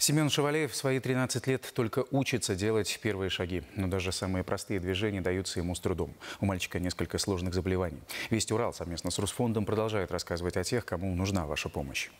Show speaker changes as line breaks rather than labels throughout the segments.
Семен Шевалеев в свои 13 лет только учится делать первые шаги. Но даже самые простые движения даются ему с трудом. У мальчика несколько сложных заболеваний. Весть Урал совместно с Русфондом продолжает рассказывать о тех, кому нужна ваша помощь.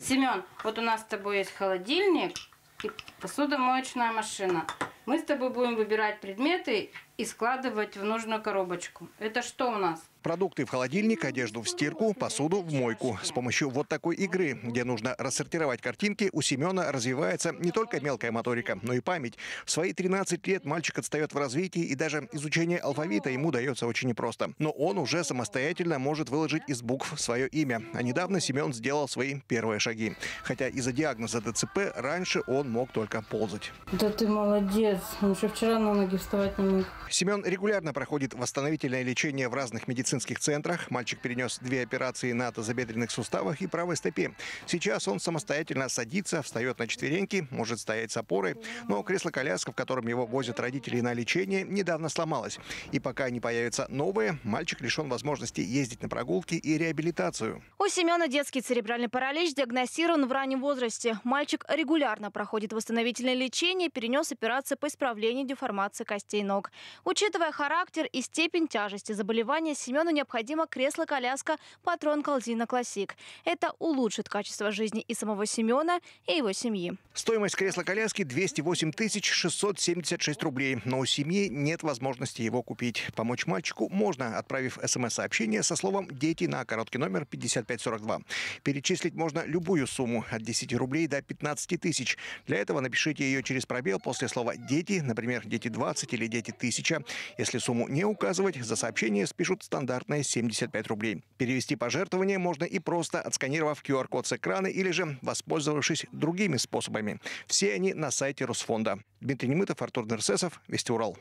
Семен, вот у нас с тобой есть холодильник и посудомоечная машина. Мы с тобой будем выбирать предметы и складывать в нужную коробочку. Это что у нас?
Продукты в холодильник, одежду в стирку, посуду в мойку. С помощью вот такой игры, где нужно рассортировать картинки, у Семена развивается не только мелкая моторика, но и память. В свои 13 лет мальчик отстает в развитии, и даже изучение алфавита ему дается очень непросто. Но он уже самостоятельно может выложить из букв свое имя. А недавно Семен сделал свои первые шаги. Хотя из-за диагноза ДЦП раньше он мог только ползать.
Да ты молодец. Он
еще вчера на ноги вставать не мог. Семен регулярно проходит восстановительное лечение в разных медицинских центрах. Мальчик перенес две операции на тазобедренных суставах и правой стопе. Сейчас он самостоятельно садится, встает на четвереньки, может стоять с опорой. Но кресло-коляска, в котором его возят родители на лечение, недавно сломалось. И пока не появятся новые, мальчик лишен возможности ездить на прогулки и реабилитацию.
У Семена детский церебральный паралич диагностирован в раннем возрасте. Мальчик регулярно проходит восстановительное лечение, перенес операцию по исправлению деформации костей ног. Учитывая характер и степень тяжести заболевания, Семену необходимо кресло-коляска «Патрон Колзина Классик». Это улучшит качество жизни и самого Семена, и его семьи.
Стоимость кресла-коляски 208 676 рублей, но у семьи нет возможности его купить. Помочь мальчику можно, отправив смс-сообщение со словом «Дети» на короткий номер 5542. Перечислить можно любую сумму от 10 рублей до 15 тысяч. Для этого напишите ее через пробел после слова «Дети», например, «Дети 20» или «Дети 1000» тысяча. Если сумму не указывать, за сообщение спишут стандартные 75 рублей. Перевести пожертвование можно и просто отсканировав QR-код с экрана или же воспользовавшись другими способами. Все они на сайте Росфонда. Дмитрий Немытов, Артур Нерсесов, Вести Урал.